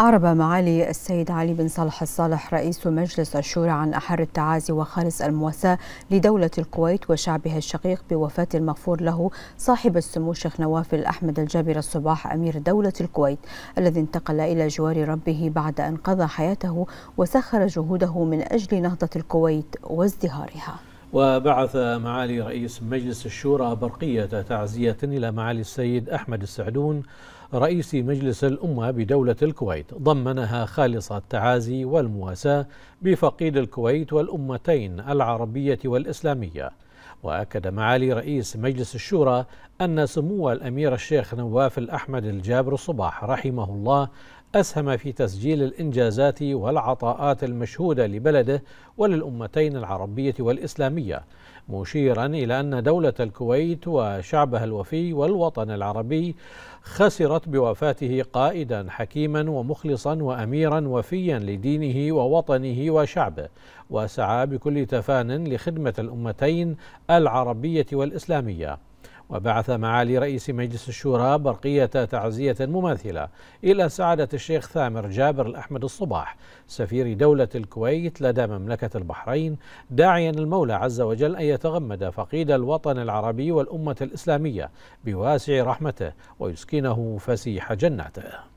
أعرب معالي السيد علي بن صالح الصالح رئيس مجلس الشورى عن أحر التعازي وخالص المواساة لدولة الكويت وشعبها الشقيق بوفاة المغفور له صاحب السمو الشيخ نواف أحمد الجابر الصباح أمير دولة الكويت الذي انتقل إلى جوار ربه بعد أن قضى حياته وسخر جهوده من أجل نهضة الكويت وازدهارها وبعث معالي رئيس مجلس الشورى برقية تعزية إلى معالي السيد أحمد السعدون رئيس مجلس الأمة بدولة الكويت ضمنها خالص التعازي والمواساة بفقيد الكويت والأمتين العربية والإسلامية وأكد معالي رئيس مجلس الشورى أن سمو الأمير الشيخ نواف الأحمد الجابر الصباح رحمه الله أسهم في تسجيل الإنجازات والعطاءات المشهودة لبلده وللأمتين العربية والإسلامية مشيرا إلى أن دولة الكويت وشعبها الوفي والوطن العربي خسرت بوفاته قائدا حكيما ومخلصا وأميرا وفيا لدينه ووطنه وشعبه وسعى بكل تفان لخدمة الأمتين العربية والإسلامية وبعث معالي رئيس مجلس الشورى برقية تعزية مماثلة إلى سعادة الشيخ ثامر جابر الأحمد الصباح سفير دولة الكويت لدى مملكة البحرين داعيا المولى عز وجل أن يتغمد فقيد الوطن العربي والأمة الإسلامية بواسع رحمته ويسكنه فسيح جناته